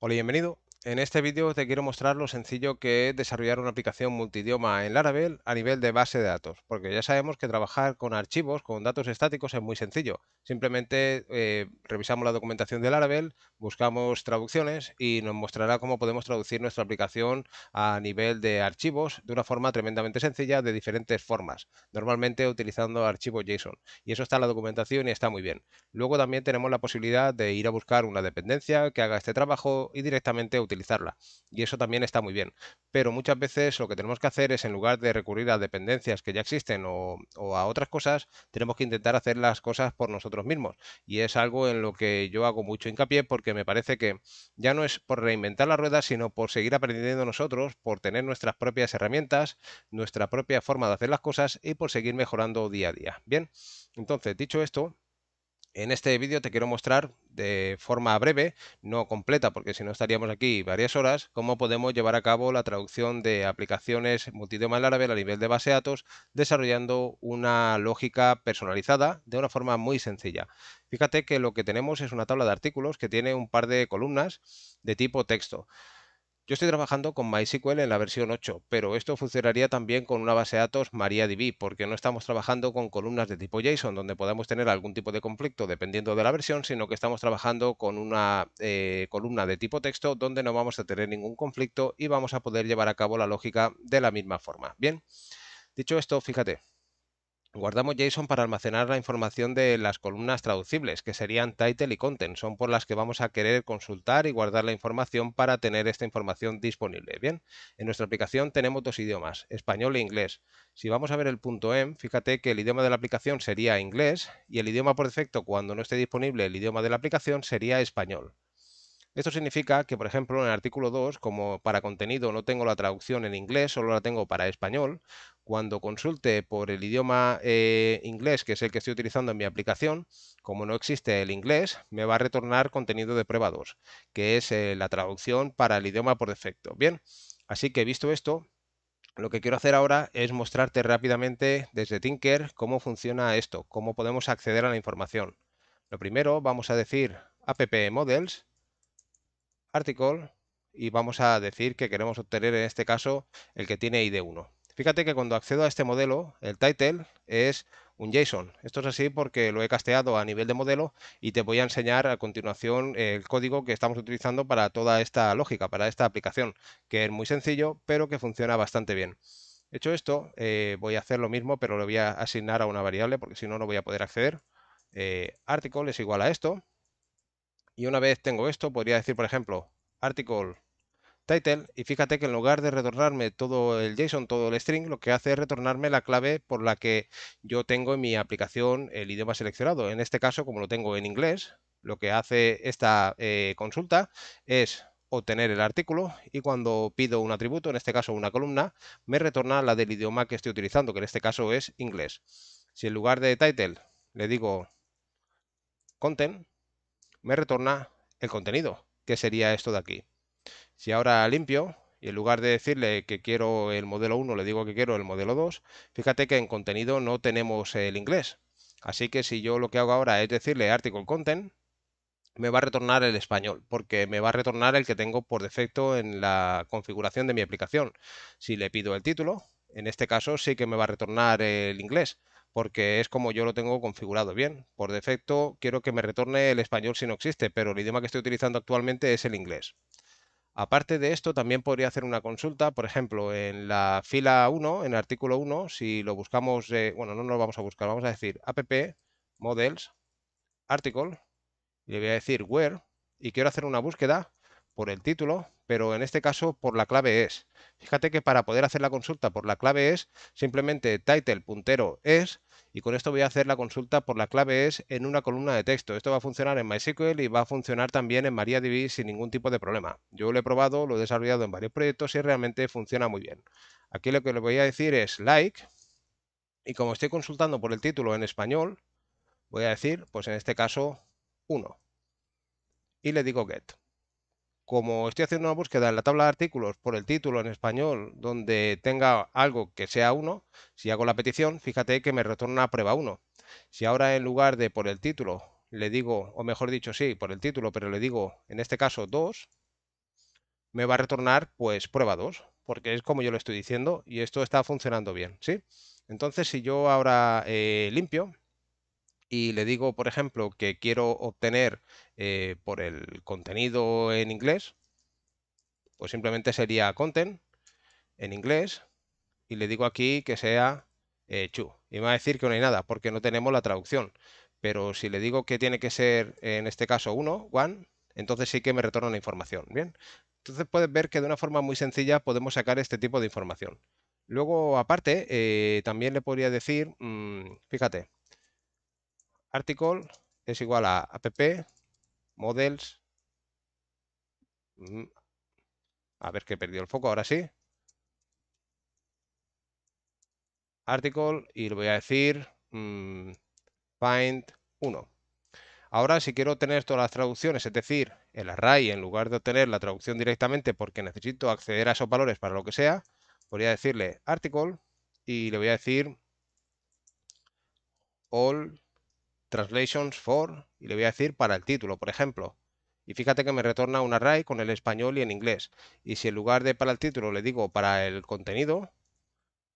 Hola y bienvenido en este vídeo te quiero mostrar lo sencillo que es desarrollar una aplicación multidioma en Laravel a nivel de base de datos, porque ya sabemos que trabajar con archivos, con datos estáticos es muy sencillo. Simplemente eh, revisamos la documentación de Laravel, buscamos traducciones y nos mostrará cómo podemos traducir nuestra aplicación a nivel de archivos de una forma tremendamente sencilla de diferentes formas, normalmente utilizando archivos JSON. Y eso está en la documentación y está muy bien. Luego también tenemos la posibilidad de ir a buscar una dependencia que haga este trabajo y directamente utilizarla. Y eso también está muy bien. Pero muchas veces lo que tenemos que hacer es, en lugar de recurrir a dependencias que ya existen o, o a otras cosas, tenemos que intentar hacer las cosas por nosotros mismos. Y es algo en lo que yo hago mucho hincapié porque me parece que ya no es por reinventar la rueda, sino por seguir aprendiendo nosotros, por tener nuestras propias herramientas, nuestra propia forma de hacer las cosas y por seguir mejorando día a día. Bien, entonces, dicho esto, en este vídeo te quiero mostrar de forma breve, no completa porque si no estaríamos aquí varias horas, cómo podemos llevar a cabo la traducción de aplicaciones multidioma en árabe a nivel de base de datos desarrollando una lógica personalizada de una forma muy sencilla. Fíjate que lo que tenemos es una tabla de artículos que tiene un par de columnas de tipo texto. Yo estoy trabajando con MySQL en la versión 8, pero esto funcionaría también con una base de datos MariaDB, porque no estamos trabajando con columnas de tipo JSON, donde podamos tener algún tipo de conflicto dependiendo de la versión, sino que estamos trabajando con una eh, columna de tipo texto, donde no vamos a tener ningún conflicto y vamos a poder llevar a cabo la lógica de la misma forma. Bien, dicho esto, fíjate, Guardamos JSON para almacenar la información de las columnas traducibles, que serían title y content. Son por las que vamos a querer consultar y guardar la información para tener esta información disponible. Bien, en nuestra aplicación tenemos dos idiomas, español e inglés. Si vamos a ver el punto m, em, fíjate que el idioma de la aplicación sería inglés y el idioma por defecto cuando no esté disponible el idioma de la aplicación sería español. Esto significa que, por ejemplo, en el artículo 2, como para contenido no tengo la traducción en inglés, solo la tengo para español, cuando consulte por el idioma eh, inglés, que es el que estoy utilizando en mi aplicación, como no existe el inglés, me va a retornar contenido de prueba 2, que es eh, la traducción para el idioma por defecto. Bien, así que visto esto, lo que quiero hacer ahora es mostrarte rápidamente desde Tinker cómo funciona esto, cómo podemos acceder a la información. Lo primero, vamos a decir app models article y vamos a decir que queremos obtener en este caso el que tiene ID1. Fíjate que cuando accedo a este modelo, el title es un JSON. Esto es así porque lo he casteado a nivel de modelo y te voy a enseñar a continuación el código que estamos utilizando para toda esta lógica, para esta aplicación, que es muy sencillo pero que funciona bastante bien. Hecho esto, eh, voy a hacer lo mismo pero lo voy a asignar a una variable porque si no, no voy a poder acceder. Eh, article es igual a esto y una vez tengo esto, podría decir, por ejemplo, article title, y fíjate que en lugar de retornarme todo el JSON, todo el string, lo que hace es retornarme la clave por la que yo tengo en mi aplicación el idioma seleccionado. En este caso, como lo tengo en inglés, lo que hace esta eh, consulta es obtener el artículo y cuando pido un atributo, en este caso una columna, me retorna la del idioma que estoy utilizando, que en este caso es inglés. Si en lugar de title le digo content, me retorna el contenido, que sería esto de aquí. Si ahora limpio y en lugar de decirle que quiero el modelo 1, le digo que quiero el modelo 2, fíjate que en contenido no tenemos el inglés. Así que si yo lo que hago ahora es decirle article content, me va a retornar el español, porque me va a retornar el que tengo por defecto en la configuración de mi aplicación. Si le pido el título, en este caso sí que me va a retornar el inglés, porque es como yo lo tengo configurado bien. Por defecto, quiero que me retorne el español si no existe, pero el idioma que estoy utilizando actualmente es el inglés. Aparte de esto, también podría hacer una consulta, por ejemplo, en la fila 1, en el artículo 1, si lo buscamos, bueno, no lo vamos a buscar, vamos a decir app, models, article, le voy a decir where, y quiero hacer una búsqueda por el título, pero en este caso por la clave es. Fíjate que para poder hacer la consulta por la clave es, simplemente title puntero es, y con esto voy a hacer la consulta por la clave es en una columna de texto. Esto va a funcionar en MySQL y va a funcionar también en MariaDB sin ningún tipo de problema. Yo lo he probado, lo he desarrollado en varios proyectos y realmente funciona muy bien. Aquí lo que le voy a decir es like, y como estoy consultando por el título en español, voy a decir, pues en este caso, 1. Y le digo get como estoy haciendo una búsqueda en la tabla de artículos por el título en español donde tenga algo que sea 1, si hago la petición, fíjate que me retorna prueba 1. Si ahora en lugar de por el título le digo, o mejor dicho, sí, por el título, pero le digo en este caso 2, me va a retornar pues prueba 2, porque es como yo lo estoy diciendo y esto está funcionando bien, ¿sí? Entonces si yo ahora eh, limpio y le digo, por ejemplo, que quiero obtener eh, por el contenido en inglés, pues simplemente sería content en inglés y le digo aquí que sea chu. Eh, y me va a decir que no hay nada porque no tenemos la traducción. Pero si le digo que tiene que ser en este caso 1, one, entonces sí que me retorna la información. Bien, entonces puedes ver que de una forma muy sencilla podemos sacar este tipo de información. Luego, aparte, eh, también le podría decir, mm, fíjate, article es igual a app models. Mm. A ver que he perdido el foco, ahora sí. Article y le voy a decir mm, find 1. Ahora, si quiero tener todas las traducciones, es decir, el array, en lugar de obtener la traducción directamente porque necesito acceder a esos valores para lo que sea, podría decirle article y le voy a decir all translations for, y le voy a decir para el título, por ejemplo. Y fíjate que me retorna un array con el español y en inglés. Y si en lugar de para el título le digo para el contenido,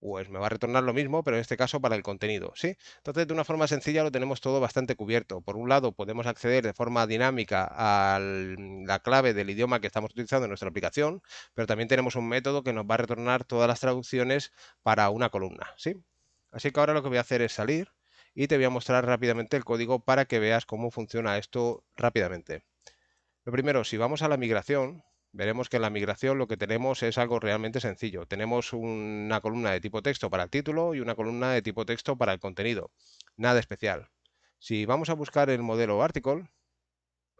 pues me va a retornar lo mismo, pero en este caso para el contenido, ¿sí? Entonces, de una forma sencilla lo tenemos todo bastante cubierto. Por un lado, podemos acceder de forma dinámica a la clave del idioma que estamos utilizando en nuestra aplicación, pero también tenemos un método que nos va a retornar todas las traducciones para una columna, ¿sí? Así que ahora lo que voy a hacer es salir y te voy a mostrar rápidamente el código para que veas cómo funciona esto rápidamente. Lo primero, si vamos a la migración, veremos que en la migración lo que tenemos es algo realmente sencillo. Tenemos una columna de tipo texto para el título y una columna de tipo texto para el contenido. Nada especial. Si vamos a buscar el modelo article,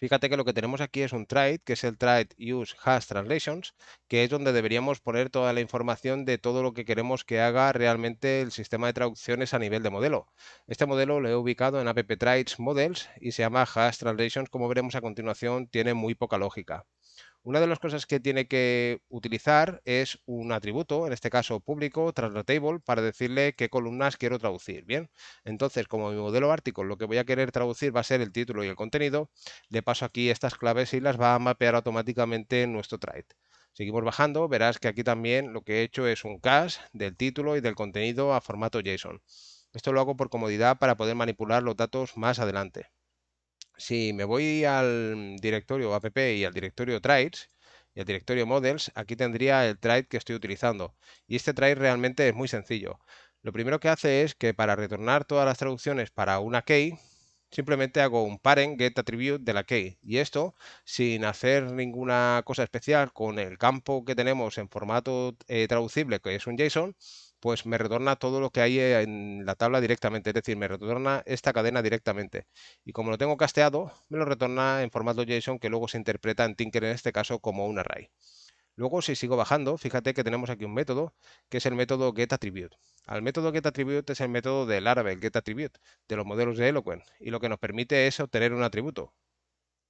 Fíjate que lo que tenemos aquí es un trade, que es el trade use hash translations, que es donde deberíamos poner toda la información de todo lo que queremos que haga realmente el sistema de traducciones a nivel de modelo. Este modelo lo he ubicado en app models y se llama hash translations, como veremos a continuación, tiene muy poca lógica. Una de las cosas que tiene que utilizar es un atributo, en este caso público, translatable, para decirle qué columnas quiero traducir. Bien, entonces como mi modelo artículo, lo que voy a querer traducir va a ser el título y el contenido, le paso aquí estas claves y las va a mapear automáticamente en nuestro trade. Seguimos bajando, verás que aquí también lo que he hecho es un cache del título y del contenido a formato JSON. Esto lo hago por comodidad para poder manipular los datos más adelante si me voy al directorio app y al directorio trades y al directorio models, aquí tendría el trade que estoy utilizando. Y este trade realmente es muy sencillo. Lo primero que hace es que para retornar todas las traducciones para una key, simplemente hago un parent get attribute de la key. Y esto sin hacer ninguna cosa especial con el campo que tenemos en formato eh, traducible, que es un JSON, pues me retorna todo lo que hay eh, en la tabla directamente, es decir, me retorna esta cadena directamente. Y como lo tengo casteado, me lo retorna en formato JSON que luego se interpreta en Tinker en este caso como un array. Luego si sigo bajando, fíjate que tenemos aquí un método, que es el método getAttribute. Al método getAttribute es el método de el getAttribute, de los modelos de Eloquent, y lo que nos permite es obtener un atributo.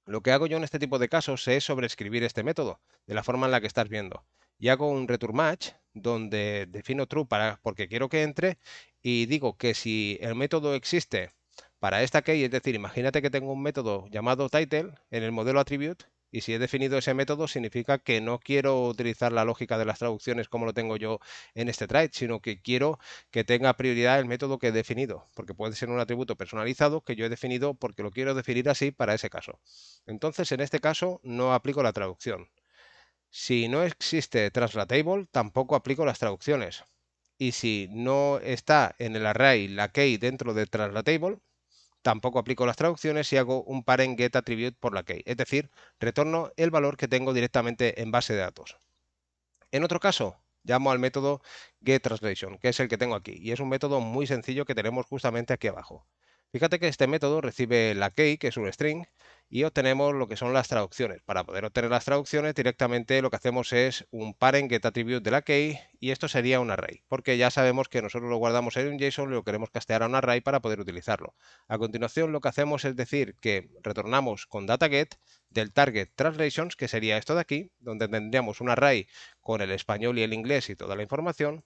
Lo que hago yo en este tipo de casos es sobreescribir este método, de la forma en la que estás viendo, y hago un return match, donde defino true para, porque quiero que entre y digo que si el método existe para esta key, es decir, imagínate que tengo un método llamado title en el modelo attribute y si he definido ese método significa que no quiero utilizar la lógica de las traducciones como lo tengo yo en este trade, sino que quiero que tenga prioridad el método que he definido, porque puede ser un atributo personalizado que yo he definido porque lo quiero definir así para ese caso. Entonces, en este caso no aplico la traducción, si no existe translatable, tampoco aplico las traducciones. Y si no está en el array la key dentro de translatable, tampoco aplico las traducciones y hago un parent get attribute por la key. Es decir, retorno el valor que tengo directamente en base de datos. En otro caso, llamo al método getTranslation, que es el que tengo aquí, y es un método muy sencillo que tenemos justamente aquí abajo. Fíjate que este método recibe la key, que es un string, y obtenemos lo que son las traducciones. Para poder obtener las traducciones directamente lo que hacemos es un parent get attribute de la key y esto sería un array, porque ya sabemos que nosotros lo guardamos en un JSON y lo queremos castear a un array para poder utilizarlo. A continuación lo que hacemos es decir que retornamos con data get del target translations, que sería esto de aquí, donde tendríamos un array con el español y el inglés y toda la información.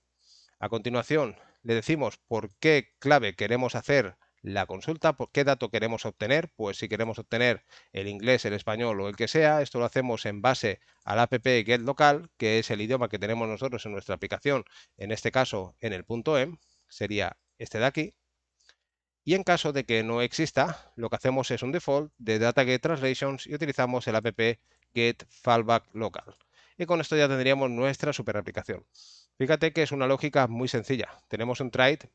A continuación le decimos por qué clave queremos hacer la consulta, por pues, qué dato queremos obtener, pues si queremos obtener el inglés, el español o el que sea, esto lo hacemos en base al app get local, que es el idioma que tenemos nosotros en nuestra aplicación, en este caso en el punto m em, sería este de aquí. Y en caso de que no exista, lo que hacemos es un default de data get translations y utilizamos el app get fallback local. Y con esto ya tendríamos nuestra super aplicación. Fíjate que es una lógica muy sencilla. Tenemos un trade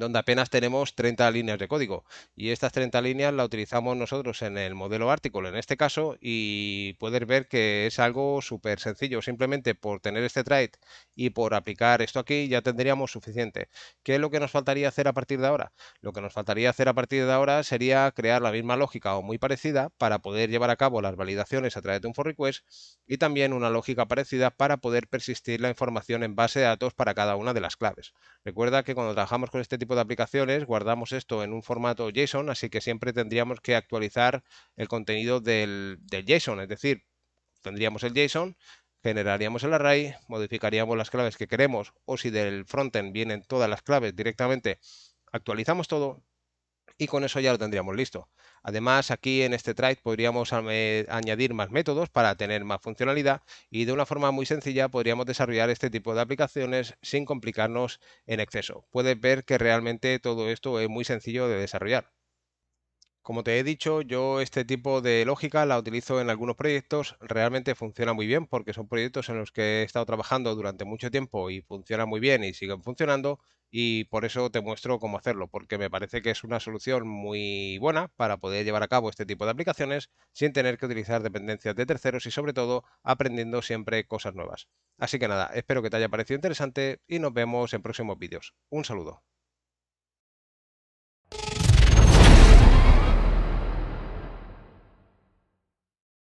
donde apenas tenemos 30 líneas de código. Y estas 30 líneas la utilizamos nosotros en el modelo Article, en este caso, y puedes ver que es algo súper sencillo. Simplemente por tener este trade y por aplicar esto aquí ya tendríamos suficiente. ¿Qué es lo que nos faltaría hacer a partir de ahora? Lo que nos faltaría hacer a partir de ahora sería crear la misma lógica o muy parecida para poder llevar a cabo las validaciones a través de un for request y también una lógica parecida para poder persistir la información en base de datos para cada una de las claves. Recuerda que cuando trabajamos con este tipo de aplicaciones guardamos esto en un formato JSON, así que siempre tendríamos que actualizar el contenido del, del JSON, es decir, tendríamos el JSON, generaríamos el array, modificaríamos las claves que queremos o si del frontend vienen todas las claves directamente, actualizamos todo y con eso ya lo tendríamos listo. Además, aquí en este trade podríamos eh, añadir más métodos para tener más funcionalidad y de una forma muy sencilla podríamos desarrollar este tipo de aplicaciones sin complicarnos en exceso. Puedes ver que realmente todo esto es muy sencillo de desarrollar. Como te he dicho, yo este tipo de lógica la utilizo en algunos proyectos, realmente funciona muy bien porque son proyectos en los que he estado trabajando durante mucho tiempo y funciona muy bien y siguen funcionando y por eso te muestro cómo hacerlo, porque me parece que es una solución muy buena para poder llevar a cabo este tipo de aplicaciones sin tener que utilizar dependencias de terceros y sobre todo aprendiendo siempre cosas nuevas. Así que nada, espero que te haya parecido interesante y nos vemos en próximos vídeos. Un saludo.